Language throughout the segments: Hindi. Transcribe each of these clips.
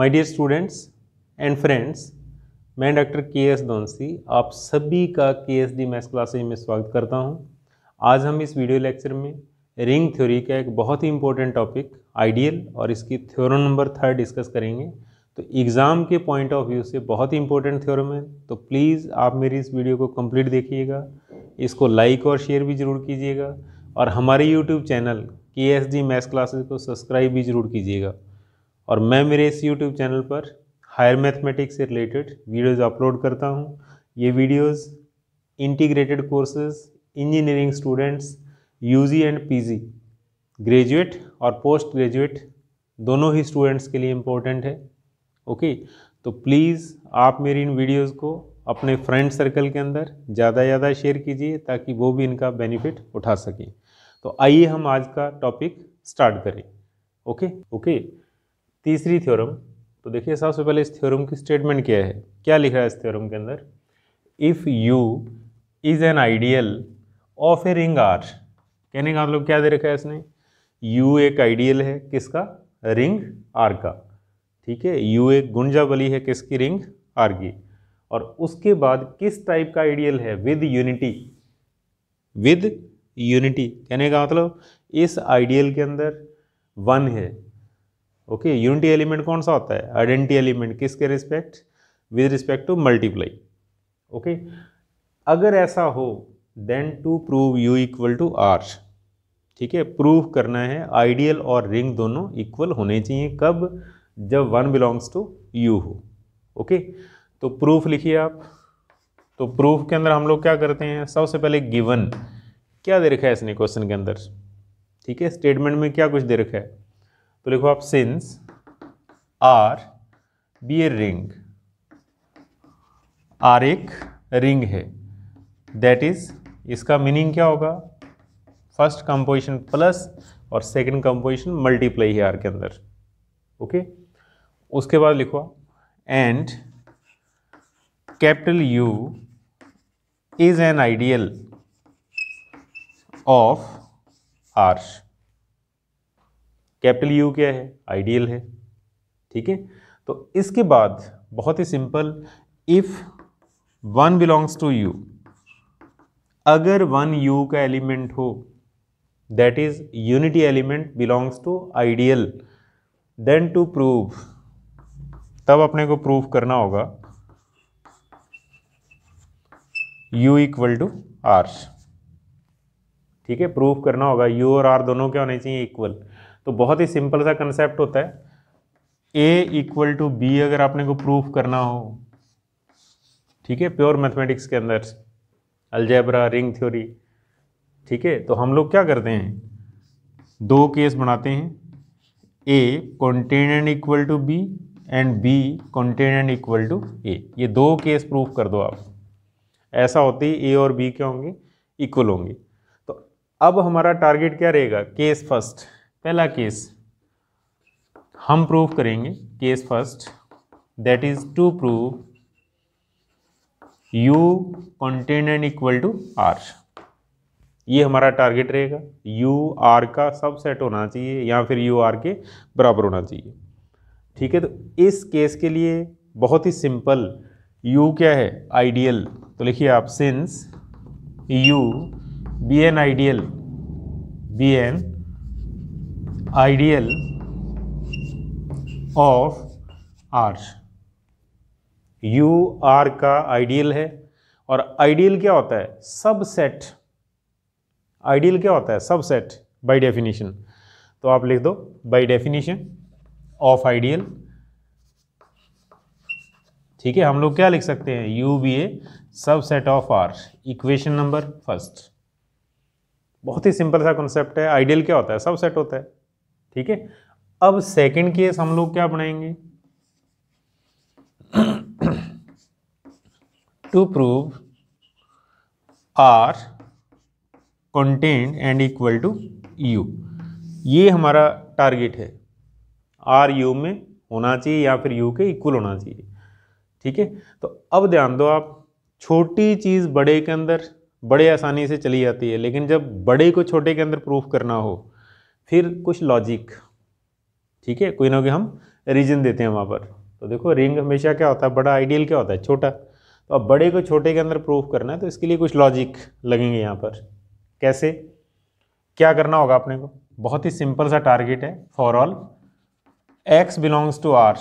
My dear students and friends मैं डॉक्टर के एस दोनसी आप सभी का के एस डी मैथ्स क्लासेज में स्वागत करता हूं। आज हम इस वीडियो लेक्चर में रिंग थ्योरी का एक बहुत ही इंपॉर्टेंट टॉपिक आइडियल और इसकी थ्योरम नंबर थर्ड डिस्कस करेंगे तो एग्ज़ाम के पॉइंट ऑफ व्यू से बहुत ही इंपॉर्टेंट थ्योरम है तो प्लीज़ आप मेरी इस वीडियो को कंप्लीट देखिएगा इसको लाइक और शेयर भी ज़रूर कीजिएगा और हमारे यूट्यूब चैनल के एस डी मैथ्स क्लासेज को सब्सक्राइब भी ज़रूर कीजिएगा और मैं मेरे इस यूट्यूब चैनल पर हायर मैथमेटिक्स से रिलेटेड वीडियोज़ अपलोड करता हूँ ये videos integrated courses engineering students UG and PG graduate और पोस्ट ग्रेजुएट दोनों ही स्टूडेंट्स के लिए इम्पोर्टेंट है ओके तो प्लीज़ आप मेरी इन वीडियोज़ को अपने फ्रेंड सर्कल के अंदर ज़्यादा ज़्यादा शेयर कीजिए ताकि वो भी इनका बेनिफिट उठा सकें तो आइए हम आज का टॉपिक स्टार्ट करें ओके ओके तीसरी थ्योरम तो देखिए सबसे पहले इस थ्योरम की स्टेटमेंट क्या है क्या लिखा है इस थ्योरम के अंदर if U is an ideal of a ring R कहने का मतलब क्या दे रखा है इसने यू एक आइडियल है किसका रिंग आर का ठीक है यू एक गुंजा बली है किसकी रिंग आर की और उसके बाद किस टाइप का आइडियल है विद यूनिटी विद यूनिटी कहने का मतलब इस आइडियल के अंदर वन है ओके यूनिटी एलिमेंट कौन सा होता है आइडेंटिटी एलिमेंट किसके respect with respect to multiply okay अगर ऐसा हो then to prove U equal to R ठीक है प्रूव करना है आइडियल और रिंग दोनों इक्वल होने चाहिए कब जब वन बिलोंग्स टू यू हो ओके तो प्रूफ लिखिए आप तो प्रूफ के अंदर हम लोग क्या करते हैं सबसे पहले गिवन क्या दे रखा है इसने क्वेश्चन के अंदर ठीक है स्टेटमेंट में क्या कुछ दे रखा है तो लिखो आप since R be a ring R एक रिंग है दैट इज इसका मीनिंग क्या होगा फर्स्ट कंपोजिशन प्लस और सेकंड कंपोजिशन मल्टीप्लाई है आर के अंदर ओके okay? उसके बाद लिखो आप and capital U is an ideal of R capital U क्या है आइडियल है ठीक है तो इसके बाद बहुत ही simple if one belongs to U अगर वन यू का एलिमेंट हो that is unity element belongs to ideal then to prove तब अपने को प्रूव करना होगा u इक्वल टू आर ठीक है प्रूव करना होगा u और r दोनों क्या होने चाहिए इक्वल तो बहुत ही सिंपल सा कंसेप्ट होता है ए इक्वल टू बी अगर आपने को प्रूफ करना हो ठीक है प्योर मैथमेटिक्स के अंदर अलजेब्रा रिंग थ्योरी ठीक है तो हम लोग क्या करते हैं दो केस बनाते हैं A contain equal to B and B contain equal to A ये दो केस प्रूफ कर दो आप ऐसा होते ही ए और बी क्या होंगे इक्वल होंगे तो अब हमारा टारगेट क्या रहेगा केस फर्स्ट पहला केस हम प्रूव करेंगे case first that is to prove U contain and equal to R ये हमारा टारगेट रहेगा यू आर का सबसेट होना चाहिए या फिर यू आर के बराबर होना चाहिए ठीक है तो इस केस के लिए बहुत ही सिंपल यू क्या है आइडियल तो लिखिए आप since U be an ideal be an ideal of R U R का आइडियल है और आइडियल क्या होता है सबसेट आइडियल क्या होता है सबसेट बाय डेफिनेशन तो आप लिख दो बाय डेफिनेशन ऑफ आइडियल ठीक है हम लोग क्या लिख सकते हैं U be a subset of R equation number first बहुत ही सिंपल सा कॉन्सेप्ट है आइडियल क्या होता है सबसेट होता है ठीक है अब सेकंड केस हम लोग क्या बनाएंगे to prove R content and equal to U ये हमारा टारगेट है आर यू में होना चाहिए या फिर यू के इक्वल होना चाहिए ठीक है तो अब ध्यान दो आप छोटी चीज़ बड़े के अंदर बड़े आसानी से चली जाती है लेकिन जब बड़े को छोटे के अंदर प्रूफ करना हो फिर कुछ लॉजिक ठीक है कोई ना कोई हम रीजन देते हैं वहाँ पर तो देखो रिंग हमेशा क्या होता है बड़ा आइडियल क्या होता है छोटा तो अब बड़े को छोटे के अंदर प्रूफ करना है तो इसके लिए कुछ लॉजिक लगेंगे यहाँ पर कैसे क्या करना होगा अपने को बहुत ही सिंपल सा टारगेट है for all X belongs to R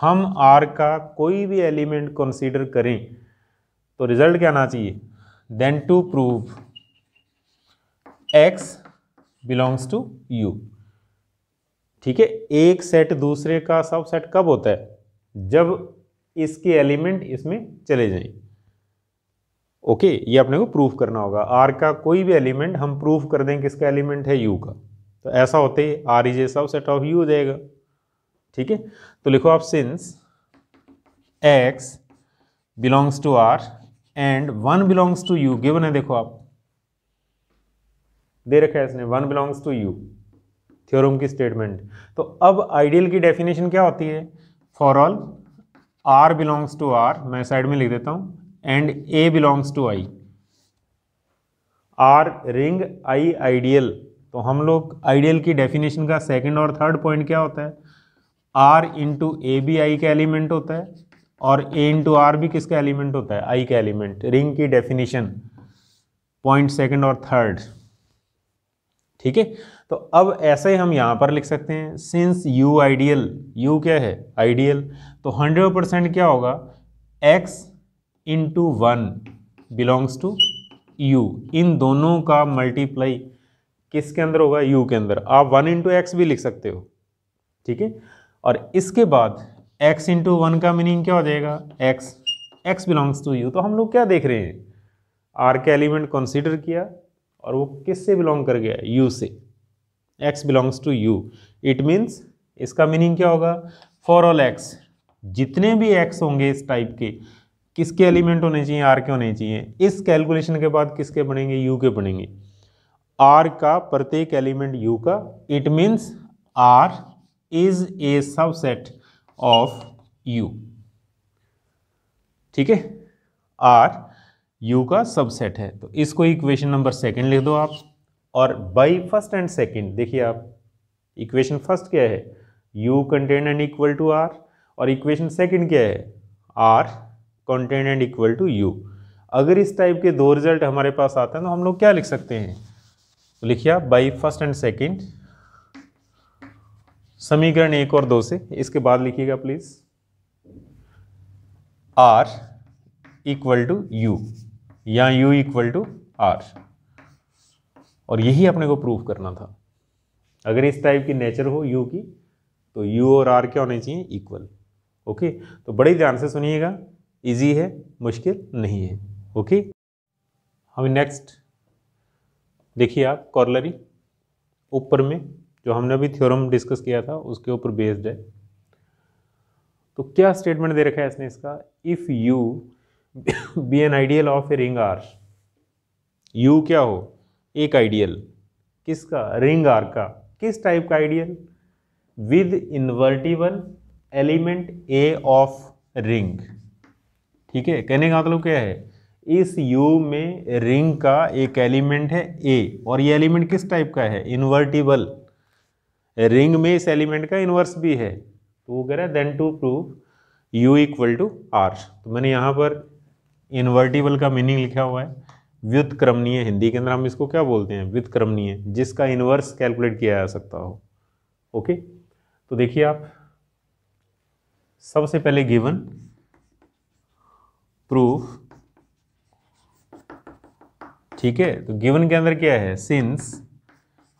हम आर का कोई भी एलिमेंट कंसीडर करें तो रिजल्ट क्या आना चाहिए then to prove X belongs to U ठीक है एक सेट दूसरे का सब सेट कब होता है जब इसके एलिमेंट इसमें चले जाएं ओके ये अपने को प्रूफ करना होगा आर का कोई भी एलिमेंट हम प्रूफ कर दें कि इसका एलिमेंट है यू का तो ऐसा होते ही आर इज ए सब सेट ऑफ यू हो जाएगा ठीक है तो लिखो आप since X belongs to R and one belongs to U given है देखो आप दे रखा है इसने one belongs to U theorem की स्टेटमेंट तो अब आइडियल की डेफिनेशन क्या होती है for all R belongs to R मैं साइड में लिख देता हूँ and A belongs to I R ring I ideal तो हम लोग आइडियल की डेफिनेशन का सेकेंड और थर्ड पॉइंट क्या होता है आर इंटू ए भी आई का एलिमेंट होता है और ए इंटू आर भी किसका एलिमेंट होता है आई का एलिमेंट रिंग की डेफिनेशन पॉइंट सेकेंड और थर्ड ठीक है तो अब ऐसे ही हम यहाँ पर लिख सकते हैं सिंस u आइडियल u क्या है आइडियल तो 100 परसेंट क्या होगा x into one belongs to u इन दोनों का मल्टीप्लाई किसके अंदर होगा u के अंदर आप वन इंटू एक्स भी लिख सकते हो ठीक है और इसके बाद x इंटू वन का मीनिंग क्या हो जाएगा x x belongs to u तो हम लोग क्या देख रहे हैं आर के एलिमेंट कंसिडर किया और वो किससे बिलोंग कर गया यू से X belongs to U it means इसका मीनिंग क्या होगा फॉर ऑल एक्स जितने भी एक्स होंगे इस टाइप के किसके एलिमेंट होने चाहिए आर के होने चाहिए इस कैलकुलेशन के बाद किसके बनेंगे यू के बनेंगे आर का प्रत्येक एलिमेंट यू का it means R is a subset of U ठीक है आर यू का सबसेट है तो इसको इक्वेशन नंबर सेकेंड लिख दो आप और बाई फर्स्ट एंड सेकेंड देखिए आप इक्वेशन फर्स्ट क्या है U contain and equal to R और इक्वेशन सेकेंड क्या है R contain and equal to U अगर इस टाइप के दो रिजल्ट हमारे पास आते हैं तो हम लोग क्या लिख सकते हैं तो लिखिए आप बाई फर्स्ट एंड सेकेंड समीकरण एक और दो से इसके बाद लिखिएगा please R equal to U या u इक्वल टू आर और यही अपने को प्रूफ करना था अगर इस टाइप की नेचर हो u की तो u और r क्या होने चाहिए इक्वल ओके तो बड़े ध्यान से सुनिएगा इजी है मुश्किल नहीं है ओके हम नेक्स्ट देखिए आप कॉर्लरी ऊपर में जो हमने अभी थ्योरम डिस्कस किया था उसके ऊपर बेस्ड है तो क्या स्टेटमेंट दे रखा है इसने इसका if U be an ideal of a ring R U क्या हो एक आइडियल किसका रिंग आर का किस टाइप का ideal with invertible element A of ring ठीक है कहने का मतलब क्या है इस यू में रिंग का एक एलिमेंट है ए और ये एलिमेंट किस टाइप का है इन्वर्टिबल रिंग में इस एलिमेंट का इन्वर्स भी है तो वो कह रहा है then to prove U equal to R तो मैंने यहाँ पर इन्वर्टिबल का मीनिंग लिखा हुआ है व्युतक्रमणीय हिंदी के अंदर हम इसको क्या बोलते हैं व्युतक्रमणीय जिसका इन्वर्स कैलकुलेट किया जा सकता हो ओके तो देखिए आप सबसे पहले गिवन प्रूफ ठीक है तो गिवन के अंदर क्या है since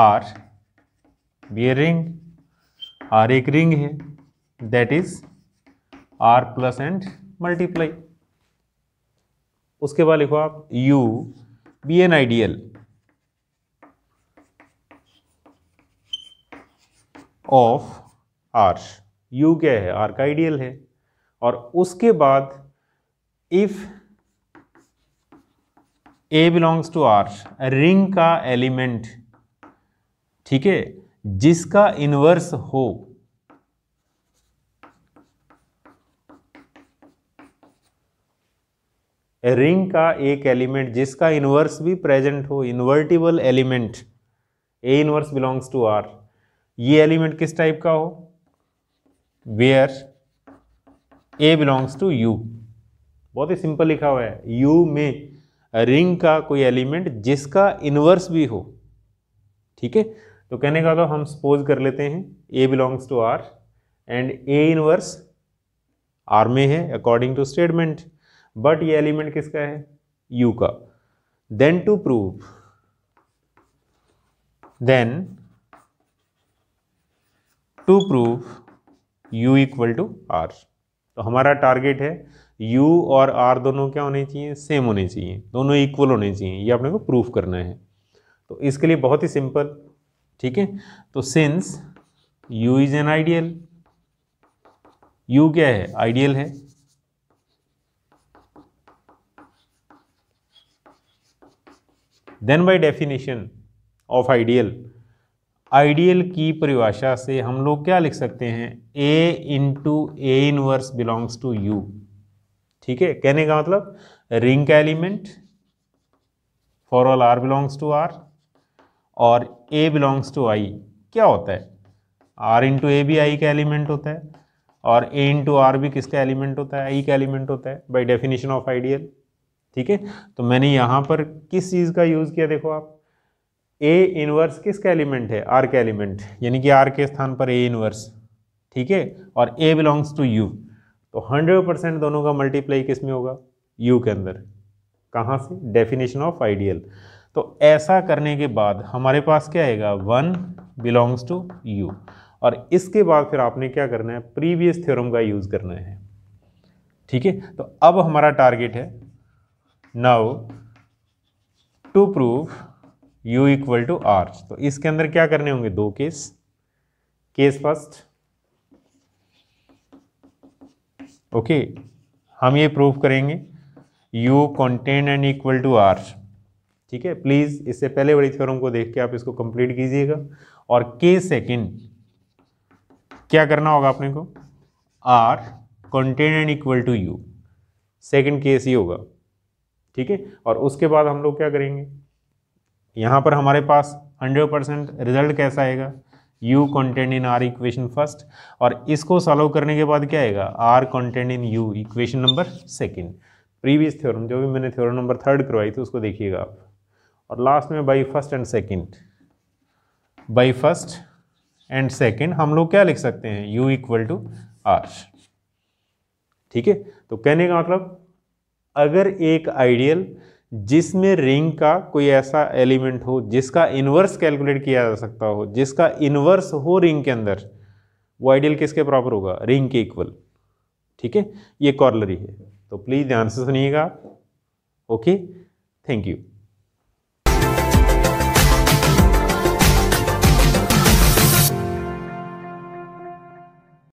R be ring R एक रिंग है that is R plus and multiply उसके बाद लिखो आप U be an ideal of R U क्या है आर का आइडियल है और उसके बाद if A belongs to R ring का एलिमेंट ठीक है जिसका इन्वर्स हो रिंग का एक एलिमेंट जिसका इन्वर्स भी प्रेजेंट हो invertible element A inverse belongs to R ये एलिमेंट किस टाइप का हो where A belongs to U बहुत ही सिंपल लिखा हुआ है यू में रिंग का कोई एलिमेंट जिसका इन्वर्स भी हो ठीक है तो कहने का तो हम सपोज कर लेते हैं A belongs to R and A inverse R में है अकॉर्डिंग टू स्टेटमेंट बट ये एलिमेंट किसका है यू का then to prove then to prove u equal to R तो हमारा टारगेट है u और r दोनों क्या होने चाहिए सेम होने चाहिए दोनों इक्वल होने चाहिए ये अपने को प्रूफ करना है तो इसके लिए बहुत ही सिंपल ठीक है तो since u is an ideal u क्या है आइडियल है then by definition of ideal ideal की परिभाषा से हम लोग क्या लिख सकते हैं A into A inverse belongs to U ठीक है कहने का मतलब रिंग का element for all R belongs to R और ए बिलोंग्स टू आई क्या होता है आर इंटू ए भी आई का एलिमेंट होता है और ए इंटू आर भी किसका एलिमेंट होता है आई का एलिमेंट होता है बाई डेफिनेशन ऑफ आइडियल ठीक है तो मैंने यहाँ पर किस चीज़ का यूज़ किया देखो आप ए इनवर्स किसका एलिमेंट है आर का एलिमेंट यानी कि आर के स्थान पर ए इनवर्स ठीक है और ए बिलोंग्स टू यू तो 100 परसेंट दोनों का मल्टीप्लाई किस में होगा यू के अंदर कहाँ से डेफिनेशन ऑफ आइडियल तो ऐसा करने के बाद हमारे पास क्या आएगा वन बिलोंग्स टू यू और इसके बाद फिर आपने क्या करना है प्रीवियस थ्योरम का यूज़ करना है ठीक है तो अब हमारा टारगेट है now to proof U equal to R तो इसके अंदर क्या करने होंगे दो केस केस फर्स्ट ओके हम ये प्रूफ करेंगे u contain and equal to R ठीक है प्लीज़ इससे पहले बड़ी थ्योरम को देख के आप इसको कंप्लीट कीजिएगा और के सेकेंड क्या करना होगा अपने को R contain and equal to U second case ये होगा ठीक है और उसके बाद हम लोग क्या करेंगे यहाँ पर हमारे पास 100 परसेंट रिजल्ट कैसा आएगा U content in R equation first और इसको सॉल्व करने के बाद क्या आएगा R content in U equation number second previous theorem जो भी मैंने थ्योरम नंबर थर्ड करवाई थी उसको देखिएगा आप और लास्ट में by first and second by first and second हम लोग क्या लिख सकते हैं यू इक्वल टू आर ठीक है तो कहने का मतलब अगर एक आइडियल जिसमें रिंग का कोई ऐसा एलिमेंट हो जिसका इन्वर्स कैलकुलेट किया जा सकता हो जिसका इन्वर्स हो रिंग के अंदर वो आइडियल किसके प्रॉपर होगा रिंग के इक्वल ठीक है ये कॉर्लरी है तो प्लीज़ ध्यान से सुनिएगा ओके थैंक यू